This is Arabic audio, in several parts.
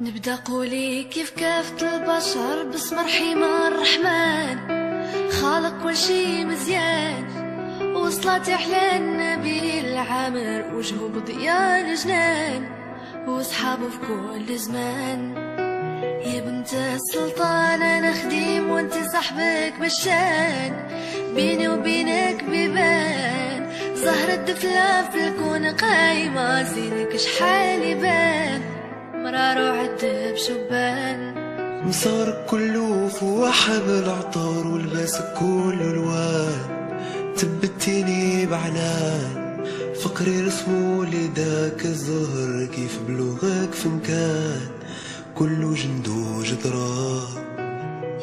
نبدا قولي كيف كافة البشر بسم رحيم الرحمن خالق كل شي مزيان وصلاتي على النبي العامر وجهه بضياء الجنان وصحابه في كل زمان يا بنت السلطان انا خديم وانت صاحبك بشان بيني وبينك بيبان زهرة دفلة في الكون قايمة زينك شحال يبان مرة روح شبان مصار كله فواحب العطار ولباسك كل الوان تبتيني بعلان فقري رسمو لداك الزهر كيف بلغك في مكان كله جند وجدران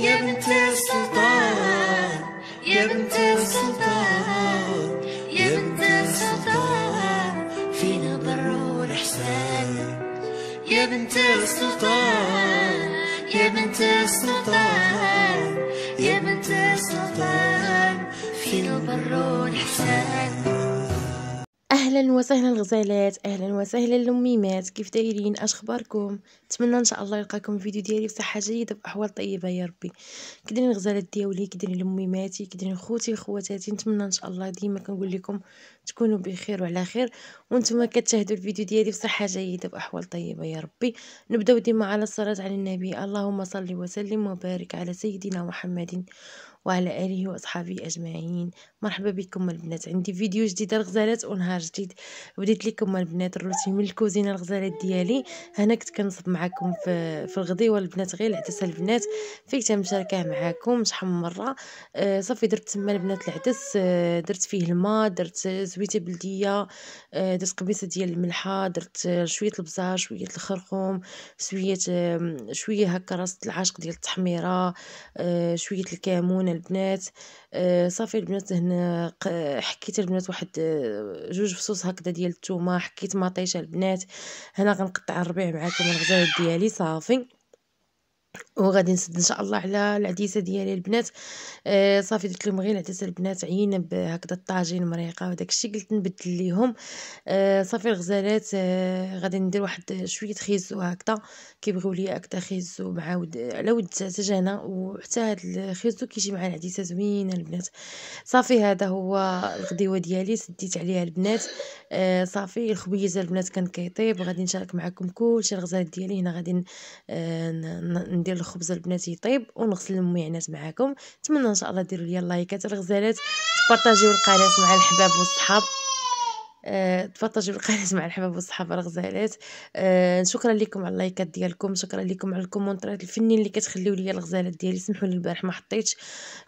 يا بنت السلطان يا بنت السلطان يا بنت السلطان بنت السلطان يا بنت السلطان يا بنت السلطان فينا البر والإحسان اهلا وسهلا الغزالات اهلا وسهلا الميمات كيف دايرين اش اخباركم نتمنى ان شاء الله يلقاكم الفيديو ديالي بصحه جيده باحوال طيبه يا ربي كدير الغزالات ديالي كدير لميماتي كدير خوتي خواتاتي نتمنى ان شاء الله ديما كنقول لكم تكونوا بخير وعلى خير وانتم كتشاهدوا الفيديو ديالي بصحه جيده باحوال طيبه يا ربي نبداو ديما على الصلاه على النبي اللهم صل وسلم وبارك على سيدنا محمد وعلى آله وأصحابه أجمعين مرحبا بكم البنات عندي فيديو جديد الغزالات ونهار جديد بديت لكم البنات الروتين من الكوزينة الغزالات ديالي هنا كنت كنصب معكم في, في الغديوة البنات غير العدس البنات فيك مشاركه معكم شحال من مرة آه صافي درت تما البنات العدس آه درت فيه الماء درت زويته بلدية آه درت قبيصة ديال الملحة درت شوية البزار شوية الخرخوم شوية شوية هكا راس العاشق ديال التحميرة آه، شوية الكمون البنات آه، صافي البنات هنا حكيت البنات واحد آه، جوج فصوص هكذا ديال الثومه حكيت مطيشه البنات هنا غنقطع الربيع معاكم الغزال ديالي صافي وغادي نسد ان شاء الله على العديسه ديالي البنات آه، صافي قلت لهم غير العديسه البنات عينا بهكذا الطاجين مريقه وداك الشيء قلت نبدل ليهم آه، صافي الغزالات آه، غادي ندير واحد شويه خيزو هكذا كيبغيو ليا هكذا خيزو مع ود على ود الدجاجه وحتى هاد الخيزو كيجي مع العديسه زوينه البنات صافي هذا هو الغديوه ديالي سديت عليها البنات صافي الخبيزه البنات كان كيطيب غادي نشارك معكم كلشي الغزالات ديالي هنا غادي ندير ندير الخبز البنات يطيب ونغسل المعنات معاكم نتمنى ان شاء الله ديروا لي لايكات الغزالات تبارطاجيو القناه مع الحباب والصحاب أه تفضل القناة مع الحباب والصحابة الغزالات أه شكرا لكم على اللايكات ديالكم شكرا لكم على الكومونتات الفنين اللي كتخليو ليا الغزالات ديالي سمحوا لي البارح ما حطيتش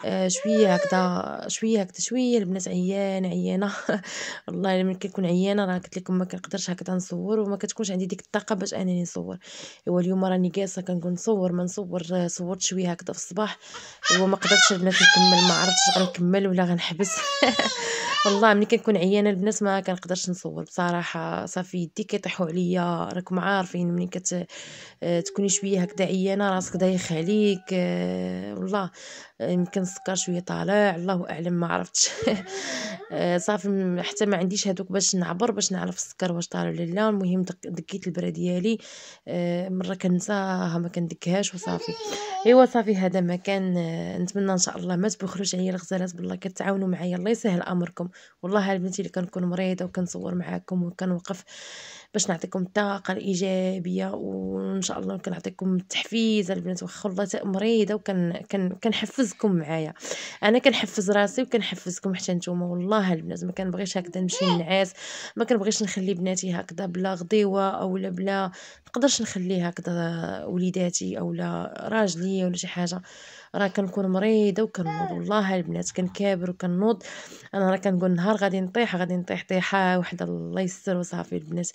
أه شويه هكذا شويه هكذا شويه البنات عيانه عيانه والله ملي كنكون عيانه راه قلت لكم ما كنقدرش هكذا نصور وما كتكونش عندي ديك الطاقه باش انني نصور ايوا اليوم راني قاصه كنقول نصور ما نصور صورت شويه هكذا في الصباح وما قدرتش البنات نكمل ما عرفتش غنكمل ولا غنحبس والله ملي كنكون عيانه البنات ما كنقدرش نصور بصراحه صافي يدي كيطيحوا عليا راكم عارفين ملي كت آه، تكوني شويه هكذا عيانه راسك دايخ عليك آه، والله آه، يمكن السكر شويه طالع الله اعلم ما عرفتش صافي حتى ما عنديش هذوك باش نعبر باش نعرف السكر واش طالع ولا لا المهم دكيت البرا ديالي مره كنساها ما كندكهاش وصافي ايوا صافي هذا مكان نتمنى ان شاء الله ما تبخلوش عليا الغزالات بالله كتعاونوا معايا الله يسهل امركم والله البنات بنتي اللي كنكون مريضه وكنصور معاكم وكنوقف باش نعطيكم الطاقه الايجابيه وان شاء الله كنعطيكم التحفيز البنات واخا والله مريضه وكنحفزكم معايا انا كنحفز راسي وكنحفزكم حتى نتوما والله البنات ما كنبغيش هكذا نمشي نعاس ما كنبغيش نخلي بناتي هكذا بلا غضيوه اولا بلا نقدرش نخلي هكذا وليداتي اولا راجلي ولا شي حاجه راه كنكون مريضه وكنوض والله البنات كنكابر وكنوض انا راه كنقول نهار غادي نطيح غادي نطيح طيحه وحده الله يستر وصافي البنات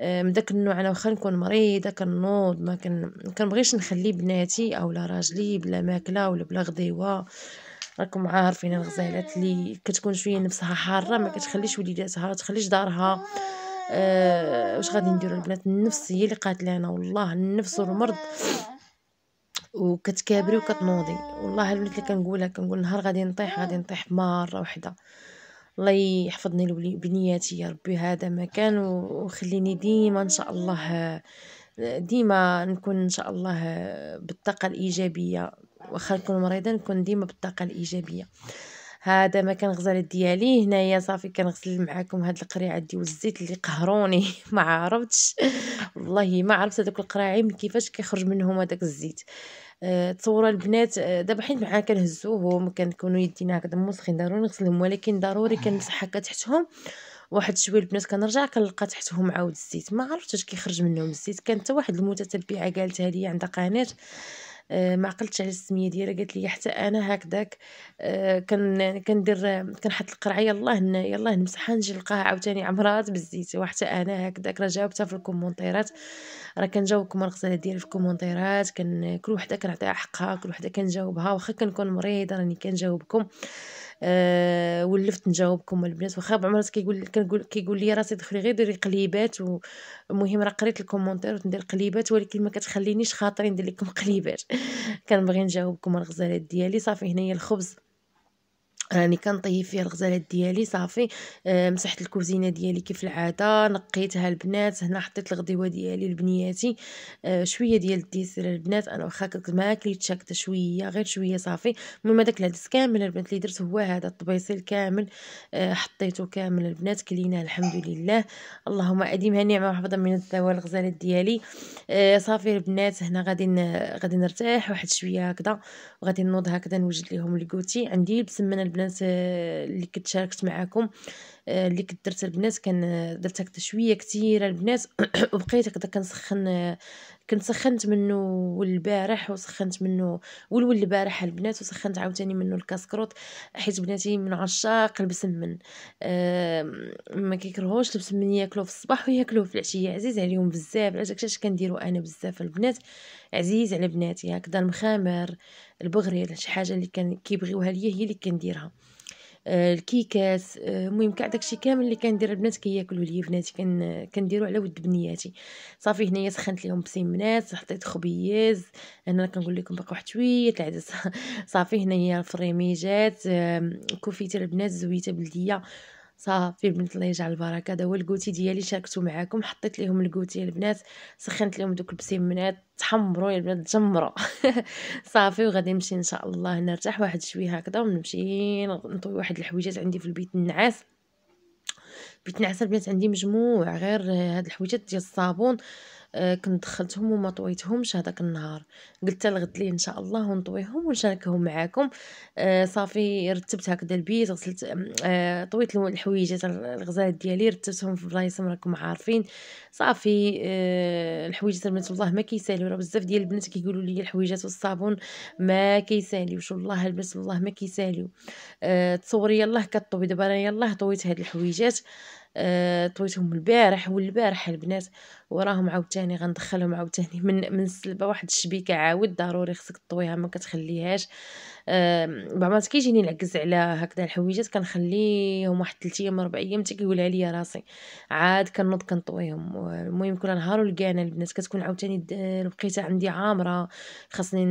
من داك النوع انا واخا نكون مريضه كنوض ما كن... كنبغيش نخلي بناتي اولا راجلي بلا ماكله ولا بلا غديوه راكم عارفين الغزالات اللي كتكون شويه نفسها حاره ما كتخليش وليداتها ما تخليش دارها أه واش غادي نديروا البنات النفس هي اللي قاتلانا والله النفس والمرض وكتكابري وكتنوضي آه. والله البنت اللي كنقولها كنقول نهار غادي نطيح آه. غادي نطيح مره وحده الله يحفظني بنياتي يا ربي هذا مكان وخليني ديما ان شاء الله ديما نكون ان شاء الله بالطاقه الايجابيه واخا نكون مريضه نكون ديما بالطاقه الايجابيه هذا ما غزال ديالي هنايا صافي كنغسل معاكم هاد القريعه ديال الزيت اللي قهروني ما عرفتش والله ما عرفت هذوك القراعي من كيفاش كيخرج منهم هذاك الزيت تصوروا البنات آه، دابا حيت معاها كنهزوهم كنكونوا يدينا هكذا موسخين ضروري نغسلهم ولكن ضروري كنمسح هكا تحتهم واحد شويه البنات كنرجع كنلقى تحتهم عاود الزيت ما عرفتش كيخرج منهم الزيت كانت واحد المتتبعه قالتها لي عندها قناه آه، ما عقلتش على السميه ديالها قالت لي حتى انا هكذاك آه، كن كندير كنحط القرعه يلاه يلاه نمسحها نجي نلقاها عاوتاني عمرات بالزيت وحتى انا هكذاك راه جاوبتها في الكومونتيرات راه كنجاوبكم الغساله ديالي في الكومونتيرات كل وحده كنعطيها حقها كل وحده كنجاوبها واخا كنكون مريضه راني كنجاوبكم أه ولفت نجاوبكم البنات واخا بعمرات كيقول كنقول كيقول لي راسي دخلي غير ديري قليبات المهم راه قريت الكومونتير وندير قليبات ولكن ما كتخلينيش خاطري ندير لكم قليبات كنبغي نجاوبكم الغزالات ديالي صافي هنايا الخبز راني كنطيب فيه الغزالات ديالي صافي آه، مسحت الكوزينه ديالي كيف العاده نقيتها البنات هنا حطيت الغديوه ديالي لبنياتي آه، شويه ديال الديسير البنات انا واخا ما كليتش هكذا شويه غير شويه صافي المهم داك العدس كامل البنات اللي درت هو هذا الطبيصيل كامل آه، حطيته كامل البنات كليناه الحمد لله اللهم اديمها نعمه محفظه من الزوال الغزالات ديالي صافي البنات هنا غادي غادي نرتاح واحد شويه هكذا وغادي نوض هكذا نوجد لهم الكوتي عندي بسمنه البنات آه، اللي كنت شاركت معاكم آه، اللي كنت درت البنات كان آه، درت هكذا شويه كثيره البنات وبقيت هكذا كنسخن كنت سخنت منه البارح وسخنت منه ولول البارح البنات وسخنت عاوتاني منه الكاسكروت حيت بناتي من عشاق البسمن ما كيكرهوش البسمن ياكلو في الصباح وياكلو في العشيه عزيز عليهم بزاف علاش داكشي كنديرو انا بزاف البنات عزيز على بناتي هكذا المخامر البغري شي حاجه اللي كان كيبغيوها ليا هي اللي كنديرها آه، الكيكات آه، المهم كاع داكشي كامل اللي كندير البنات كياكلوا لي بناتي كنديروا على ود بنياتي صافي هنايا سخنت لهم بسيمنات حطيت خبيز انا كنقول لكم باقي واحد شويه العدس صافي هنايا الفريميجات كوفيتي البنات زويته بلديه صافي البنات الله يجعل البركه هذا هو الكوتي ديالي شاركته معاكم حطيت لهم الكوتي البنات سخنت لهم دوك البسيمنات تحمروا يا البنات تجمروا صافي وغادي نمشي ان شاء الله نرتاح واحد شويه هكذا ونمشي نطوي واحد الحويجات عندي في البيت النعاس بيت نعاس البنات عندي مجموع غير هاد الحويجات ديال الصابون آه، كنت دخلتهم وما طويتهمش هذاك النهار قلت لغد لي ان شاء الله ونطويهم ونشاركهم معاكم آه، صافي رتبت هكذا البيت غسلت آه، طويت الحويجات الغزالات ديالي رتبتهم في بلايصهم راكم عارفين صافي الحويجات البنات والله ما كيساليو راه بزاف ديال البنات كيقولوا لي الحويجات والصابون ما كيساليوش والله البنات والله ما كيساليو تصوري يلاه كطوي دابا انا يلاه طويت هاد الحويجات طويتهم البارح والبارح البنات وراهم عاوتاني غندخلهم عاوتاني من من السلبه واحد الشبيكه عاود ضروري خصك طويها ما كتخليهاش بعض كيجيني نعكز على هكذا الحويجات كنخليهم واحد 3 ايام 4 ايام حتى كيولى ليا راسي عاد كنوض كنطويهم المهم كل نهار ولقانا البنات كتكون عاوتاني البقيته عندي عامره خاصني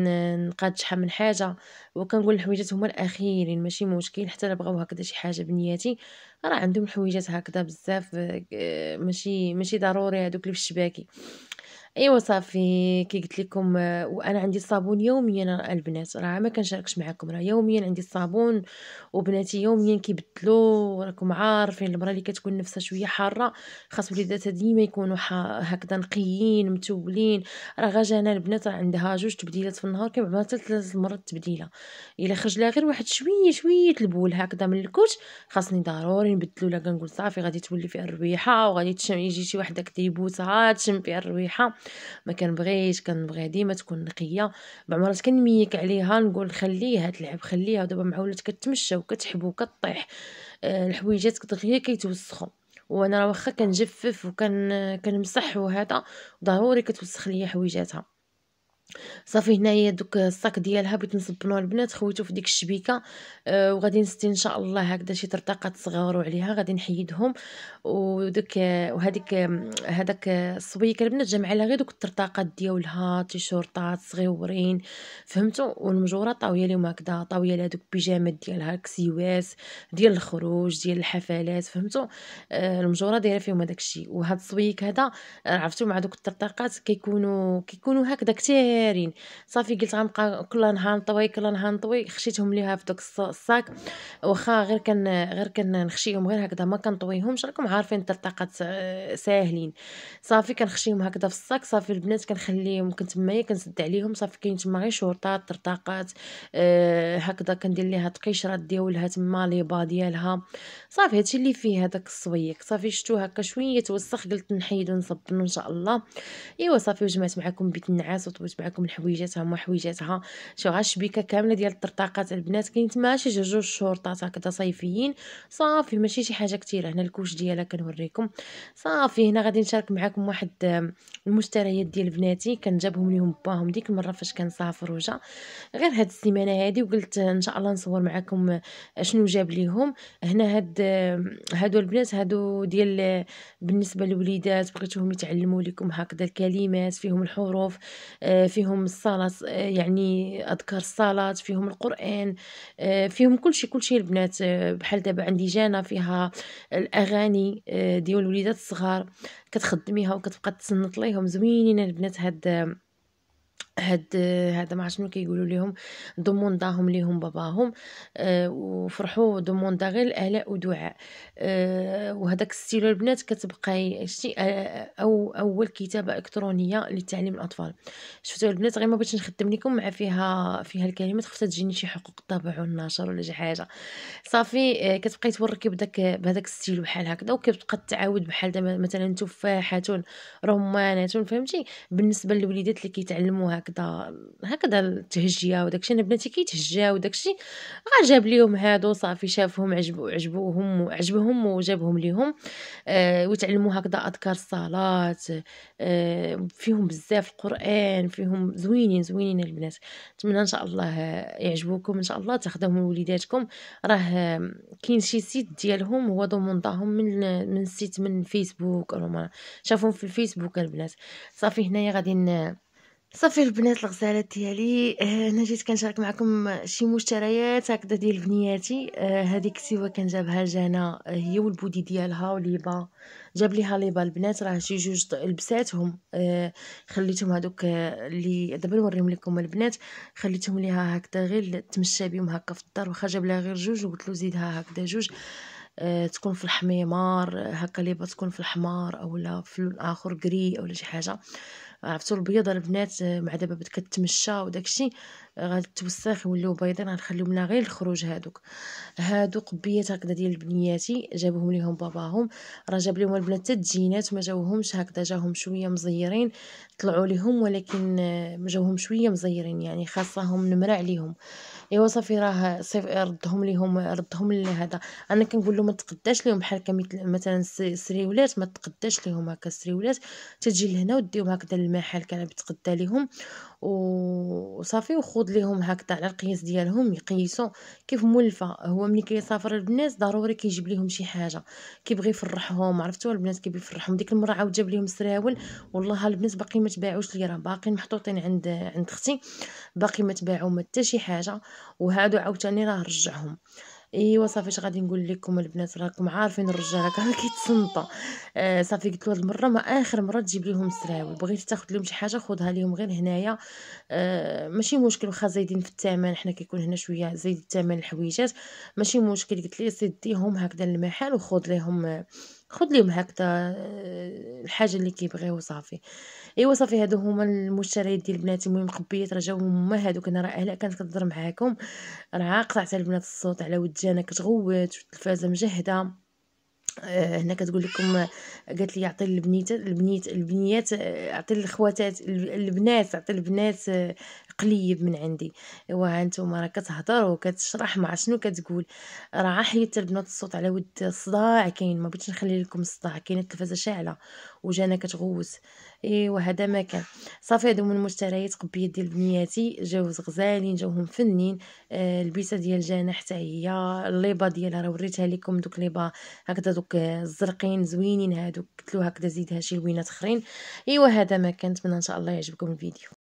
نقاد شحال من حاجه وكنقول الحويجات هما الاخيرين ماشي مشكل حتى لا بغاو هكذا شي حاجه بنياتي راه عندهم الحويجات هكذا بزاف آه، ماشي ماشي ضروري هذوك اللي الشباك ايوا صافي كي قلت لكم وانا عندي الصابون يوميا البنات راه ما كنشاركش معكم راه يوميا عندي الصابون وبناتي يوميا كيبدلو راكم عارفين المراه اللي كتكون نفسها شويه حاره خاص وليداتها ديما يكونوا هكذا نقيين متولين راه غاجا البنات راه عندها جوج تبديلات في النهار كيبقى عندها ثلاث مرات تبديله الا خرج لها غير واحد شويه شويه البول هكذا من الكوت خاصني ضروري نبدلو لا كنقول صافي غادي تولي فيها الربيحه وغادي يجي شي واحد هكذا يبوسها تشم فيها الربيحه ما كنبغيش كنبغيها ديما تكون نقيه بعمرات كنميك عليها نقول خليها تلعب خليها دابا مع ولات كتمشى وكتحبو وكطيح أه الحويجات دغيا كيتوسخوا وانا راه واخا كنجفف وكنمسح وهذا ضروري كتوسخ ليا حويجاتها صافي هنايا دوك الصاك ديالها بغيت نصبنوها البنات خويتو في ديك الشبيكه أه وغادي نستي ان شاء الله هكذا شي طرطاقات صغارو عليها غادي نحيدهم ودوك وهذيك هذاك الصويكه البنات جمع عليها غير دوك الطرطاقات ديالها تيشورطات صغيورين فهمتوا والمجوره طاويه ليهم هكذا طاويه لها دوك البيجامات ديالها كسيواس ديال الخروج ديال الحفلات فهمتوا أه المجوره دايره فيهم هذاك الشيء هاد الصويك هذا عرفتوا مع دوك الطرطاقات كيكونوا كيكونوا هكذا كثير واعرين صافي قلت غنبقى كل نهار نطوي كل نهار نطوي خشيتهم ليها في دوك الصاك واخا غير كان غير كنخشيهم غير هكذا ما كنطويهمش راكم عارفين الطرطقات ساهلين صافي كنخشيهم هكذا في الصاك صافي البنات كنخليهم كنت تمايا كنسد عليهم صافي كاين تما غير شورطات طرطقات أه هكذا كندير ليها تقيشرات ديالها تما ليبا ديالها صافي هادشي اللي فيه هذاك الصويك صافي شتو هكا شويه توسخ قلت نحيدو نصبنو ان شاء الله ايوا صافي وجمعت معكم بيت النعاس وطبت معكم الحويجات هما حويجاتها شو غا الشبيكه كامله ديال الطرطاقات البنات كاين تما شي جوج شورطات هكذا صيفيين صافي ماشي شي حاجه كثيره هنا الكوش ديالها كنوريكم صافي هنا غادي نشارك معكم واحد المشتريات ديال بناتي كان جابهم ليهم باهم ديك المره فاش كنسافر وجا غير هاد السيمانه هادي وقلت ان شاء الله نصور معكم آه، شنو جاب ليهم هنا هاد هادو البنات هادو ديال آه، بالنسبه للوليدات بغيتهم يتعلموا لكم هكذا الكلمات فيهم الحروف آه، فيهم الصلاة يعني أذكار الصلاة فيهم القرآن آه، فيهم كل شيء كل شيء البنات آه، بحال دابا عندي جانا فيها الأغاني آه، ديال الوليدات الصغار كتخدميها وكتبقى تسنط ليهم زوينين البنات هاد هاد هذا ما عرفتش كيقولوا ليهم داهم ليهم باباهم آه وفرحوا دا غير الالاء ودعاء آه، وهذاك السيلو البنات كتبقى شتي آه، او اول كتابه الكترونيه لتعليم الاطفال شفتوا البنات غير ما بغيتش نخدم لكم مع فيها فيها الكلمات خفت تجيني شي حقوق الطبع والنشر ولا شي حاجه صافي آه، كتبقى توركي بداك بهذاك السيلو بحال هكذا وكتبقى تعاود بحال دابا مثلا تفاحه رمانه فهمتي بالنسبه للوليدات اللي كيتعلموها هكذا هكذا التهجيه وداكشي انا بناتي كيتهجاو وداكشي غير جاب ليهم هادو صافي شافهم عجبو عجبوهم عجبهم وجابهم ليهم آه وتعلموا هكذا اذكار الصلاه آه فيهم بزاف القران فيهم زوينين زوينين البنات نتمنى ان شاء الله يعجبوكم ان شاء الله تاخذوهم لوليداتكم راه كاين شي سيت ديالهم هو ضمنطاهم من من سيت من فيسبوك شافهم في الفيسبوك البنات صافي هنايا غادي صافي البنات الغزالات ديالي آه، انا جيت كنشارك معكم شي مشتريات هكذا ديال بنياتي آه، هذيك السيوه كان جابها جانا آه، هي والبودي ديالها وليبا جاب ليها ليبا البنات راه شي جوج لبساتهم خليتهم هذوك اللي دابا نوريهم لكم البنات خليتهم ليها هكذا غير تمشى بهم هكا في الدار واخا جاب لها غير جوج وقلت له زيدها هكذا جوج تكون في الحميمار هكا ليبا تكون في الحمار اولا في لون اخر كري اولا شي حاجه عرفتوا البيضه البنات آه، مع دابا بدات كتمشى وداكشي آه، غتوسخ يوليو بيضين غنخليهم لنا غير الخروج هادوك هادو قبيات هكذا ديال بنياتي جابهم ليهم باباهم راه جاب ليهم البنات حتى الجينات ما جاوهمش هكذا جاهم شويه مزيرين طلعوا ليهم ولكن آه، ما جاوهم شويه مزيرين يعني خاصهم نمرة عليهم ايوا صافي راه صيف ردهم ليهم ردهم لهذا انا كنقول له ما تقداش ليهم بحال مثلا السريولات ما تقداش ليهم هكا السريولات تجي لهنا وديهم هكذا المحل كان بتقدى ليهم وصافي وخذ ليهم هكذا على القياس ديالهم يقيسوا كيف مولفه هو ملي كيسافر البنات ضروري كيجيب لهم شي حاجه كيبغي يفرحهم عرفتوا البنات كيبغي يفرحهم ديك المره عاود جاب لهم سراول والله البنات باقي ما تباعوش ليا راه باقي محطوطين عند عند اختي باقي ما تباعوا ما حتى شي حاجه وهادو عاوتاني راه رجعهم ايوا صافي اش غادي نقول لكم البنات راكم عارفين الرجاله كانوا كيتصنطه آه صافي قلت له المره ما اخر مره تجيب لهم سراوي بغيت تاخذ لهم شي حاجه خذها لهم غير هنايا آه ماشي مشكل واخا زايدين في الثمن حنا كيكون هنا شويه زايد الثمن الحويجات ماشي مشكل قلت لي سديهم هكذا للمحل وخذ لهم آه خد لهم هكذا الحاجه اللي كيبغيو صافي ايوا صافي هادو هما المشتريات ديال بناتي المهم خبيت راه جاو هما هادوك انا راه اهلا كانت كتهضر معاكم راه قطعت البنات الصوت على ود جانا كتغوت التلفازه مجهده آه، هنا كتقول لكم قالت لي يعطي البنيات البنيات البنيات اعطي الخواتات البنات اعطي البنات آه، قليب من عندي ايوا نتوما راه كتهضر وكتشرح مع شنو كتقول راه حيدت البنات الصوت على ود الصداع كاين ما بغيتش نخلي لكم الصداع كاين التلفازه شاعله وجانا كتغوز ايوا هذا ما كان صافي هادو من المشتريات قبيه ديال بنياتي جاوز غزالين جاوهم فنين آه البيسه ديال جانا حتى هي الليبا ديالها راه وريتها لكم دوك ليبا هكذا دوك الزرقين زوينين هادوك قلت هكذا زيدها شي لوينات اخرين ايوا هذا ما كانت من ان شاء الله يعجبكم الفيديو